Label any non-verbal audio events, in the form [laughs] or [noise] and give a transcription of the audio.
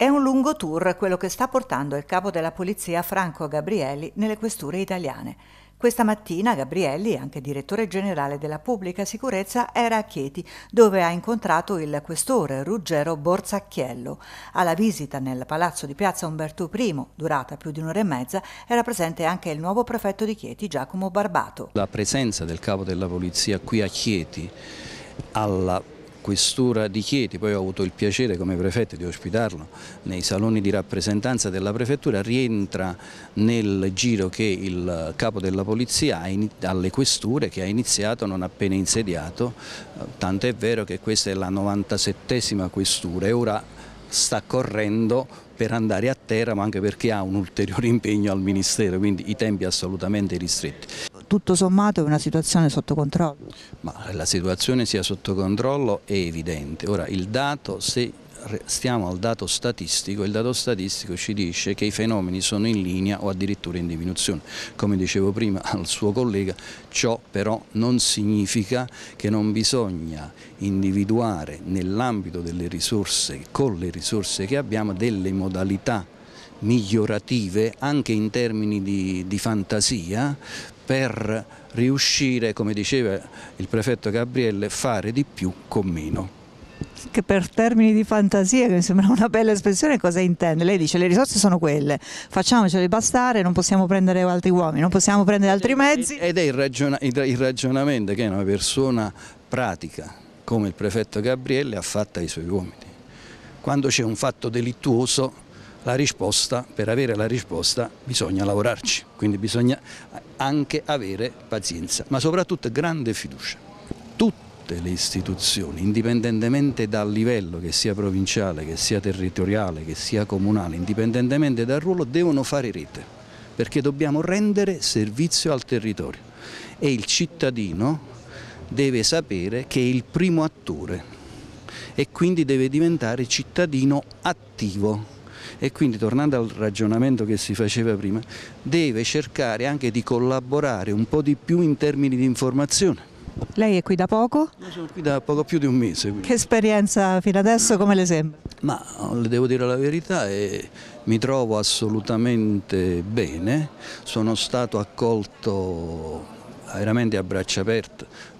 È un lungo tour quello che sta portando il capo della polizia Franco Gabrielli nelle questure italiane. Questa mattina Gabrielli, anche direttore generale della pubblica sicurezza, era a Chieti, dove ha incontrato il questore Ruggero Borzacchiello. Alla visita nel palazzo di piazza Umberto I, durata più di un'ora e mezza, era presente anche il nuovo prefetto di Chieti, Giacomo Barbato. La presenza del capo della polizia qui a Chieti alla questura di Chieti, poi ho avuto il piacere come prefetto di ospitarlo nei saloni di rappresentanza della prefettura, rientra nel giro che il capo della polizia ha alle questure che ha iniziato non appena insediato, tanto è vero che questa è la 97esima questura e ora sta correndo per andare a terra ma anche perché ha un ulteriore [laughs] impegno al Ministero, quindi i tempi assolutamente ristretti tutto sommato è una situazione sotto controllo? Ma la situazione sia sotto controllo è evidente. Ora il dato, se stiamo al dato statistico, il dato statistico ci dice che i fenomeni sono in linea o addirittura in diminuzione. Come dicevo prima al suo collega, ciò però non significa che non bisogna individuare nell'ambito delle risorse, con le risorse che abbiamo, delle modalità migliorative anche in termini di, di fantasia per riuscire, come diceva il prefetto Gabriele, fare di più con meno che per termini di fantasia, che mi sembra una bella espressione, cosa intende? Lei dice le risorse sono quelle, facciamocele bastare, non possiamo prendere altri uomini, non possiamo prendere altri mezzi. Ed è il, ragiona il ragionamento che una persona pratica come il prefetto Gabriele ha fatto ai suoi uomini. Quando c'è un fatto delittuoso la risposta, per avere la risposta bisogna lavorarci, quindi bisogna anche avere pazienza, ma soprattutto grande fiducia. Tutte le istituzioni, indipendentemente dal livello, che sia provinciale, che sia territoriale, che sia comunale, indipendentemente dal ruolo, devono fare rete, perché dobbiamo rendere servizio al territorio e il cittadino deve sapere che è il primo attore e quindi deve diventare cittadino attivo e quindi tornando al ragionamento che si faceva prima, deve cercare anche di collaborare un po' di più in termini di informazione. Lei è qui da poco? Io sono qui da poco più di un mese. Quindi. Che esperienza fino adesso, come le sembra? Ma le devo dire la verità, eh, mi trovo assolutamente bene, sono stato accolto veramente a braccia aperte